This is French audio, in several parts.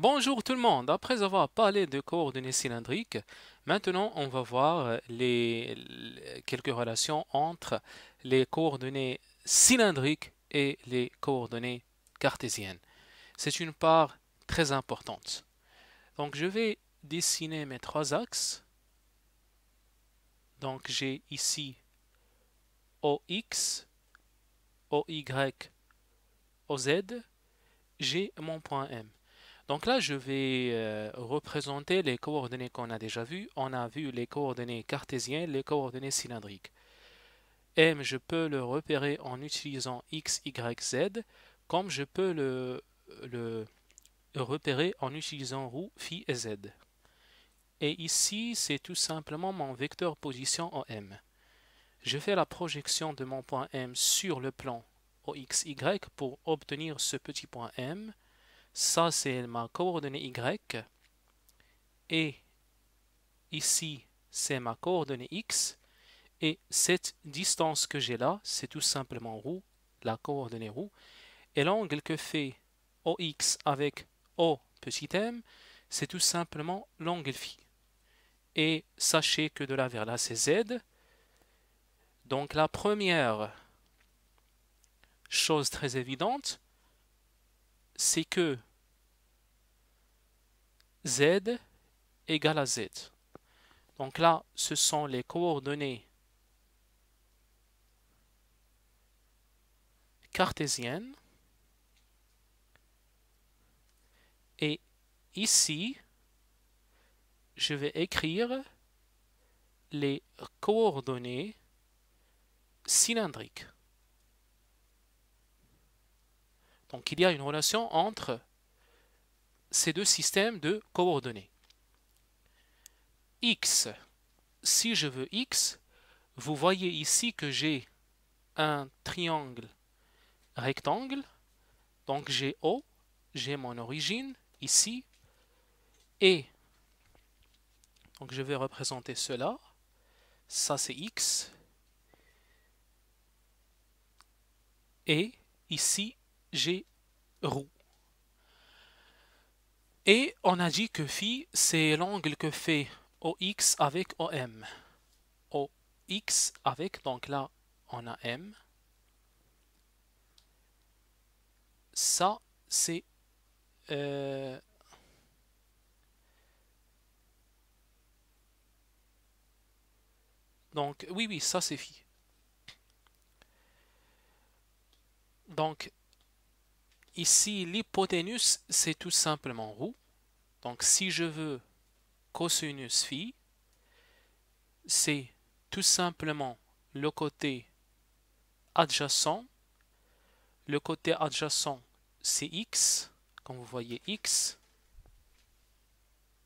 Bonjour tout le monde, après avoir parlé de coordonnées cylindriques, maintenant on va voir euh, les, quelques relations entre les coordonnées cylindriques et les coordonnées cartésiennes. C'est une part très importante. Donc je vais dessiner mes trois axes. Donc j'ai ici OX, OY, OZ, j'ai mon point M. Donc là, je vais euh, représenter les coordonnées qu'on a déjà vues. On a vu les coordonnées cartésiennes, les coordonnées cylindriques. M, je peux le repérer en utilisant X, Y, Z, comme je peux le, repérer en utilisant r, phi et Z. Et ici, c'est tout simplement mon vecteur position en M. Je fais la projection de mon point M sur le plan OXY pour obtenir ce petit point M ça, c'est ma coordonnée Y. Et ici, c'est ma coordonnée X. Et cette distance que j'ai là, c'est tout simplement roue, la coordonnée roue. Et l'angle que fait OX avec O petit m, c'est tout simplement l'angle phi. Et sachez que de là vers là, c'est Z. Donc la première chose très évidente, c'est que z égale à z. Donc là, ce sont les coordonnées cartésiennes. Et ici, je vais écrire les coordonnées cylindriques. Donc il y a une relation entre ces deux systèmes de coordonnées. X, si je veux X, vous voyez ici que j'ai un triangle rectangle, donc j'ai O, j'ai mon origine ici, et donc je vais représenter cela, ça c'est X, et ici Roux. Et on a dit que phi, c'est l'angle que fait OX avec OM. OX avec, donc là, on a M. Ça, c'est... Euh, donc, oui, oui, ça c'est phi. Donc, Ici, l'hypoténuse, c'est tout simplement roux. Donc, si je veux cosinus phi, c'est tout simplement le côté adjacent. Le côté adjacent, c'est x, comme vous voyez x,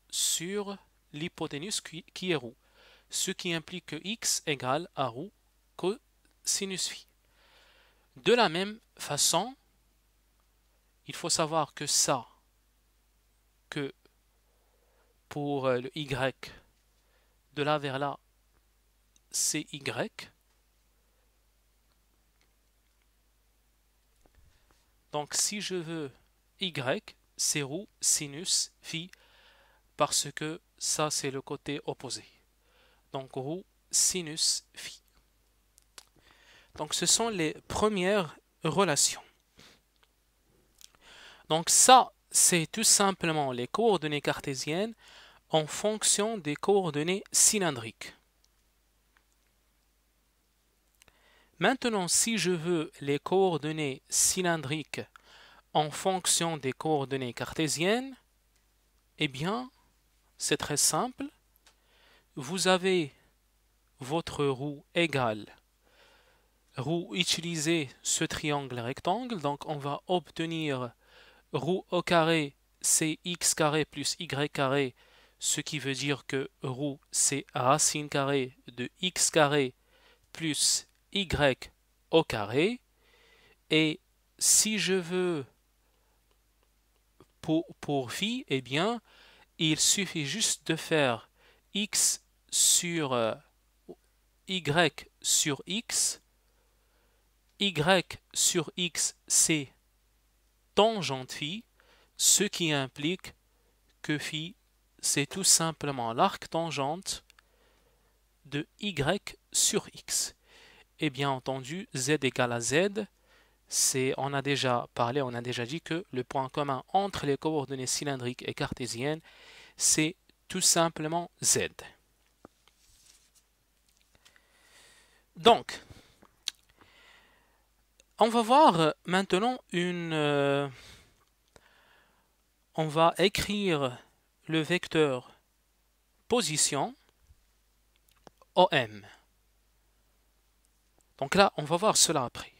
sur l'hypoténuse qui, est roux. Ce qui implique que x égale à roux cosinus phi. De la même façon, il faut savoir que ça, que pour euh, le Y, de là vers là, c'est Y. Donc si je veux Y, c'est roue, sinus, phi, parce que ça c'est le côté opposé. Donc roue, sinus, phi. Donc ce sont les premières relations. Donc ça, c'est tout simplement les coordonnées cartésiennes en fonction des coordonnées cylindriques. Maintenant, si je veux les coordonnées cylindriques en fonction des coordonnées cartésiennes, eh bien, c'est très simple. Vous avez votre roue égale, roue utilisée ce triangle rectangle, donc on va obtenir Roue au carré, c'est x carré plus y carré, ce qui veut dire que roue, c'est racine carrée de x carré plus y au carré. Et si je veux pour, pour phi, eh bien, il suffit juste de faire x sur euh, y sur x, y sur x c'est tangente phi, ce qui implique que phi, c'est tout simplement l'arc tangente de y sur x. Et bien entendu, z égale à z, c'est, on a déjà parlé, on a déjà dit que le point commun entre les coordonnées cylindriques et cartésiennes, c'est tout simplement z. Donc, on va voir euh, maintenant une... Euh, on va écrire le vecteur position OM. Donc là, on va voir cela après.